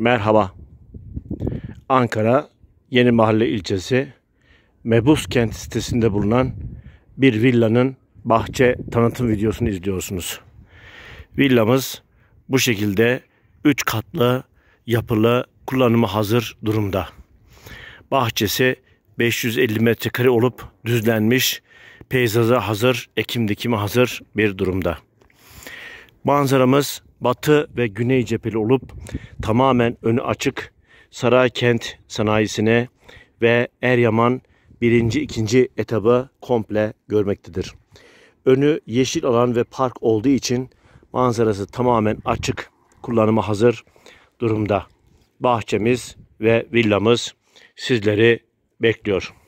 Merhaba. Ankara Yeni Mahalle ilçesi Mebus kent sitesinde bulunan bir villanın bahçe tanıtım videosunu izliyorsunuz. Villamız bu şekilde 3 katlı yapılı kullanıma hazır durumda. Bahçesi 550 metrekare olup düzlenmiş, peyzaja hazır, ekim dikimi hazır bir durumda. Manzaramız batı ve güney cepheli olup tamamen önü açık saray kent sanayisine ve Eryaman 1. 2. etabı komple görmektedir. Önü yeşil alan ve park olduğu için manzarası tamamen açık, kullanıma hazır durumda. Bahçemiz ve villamız sizleri bekliyor.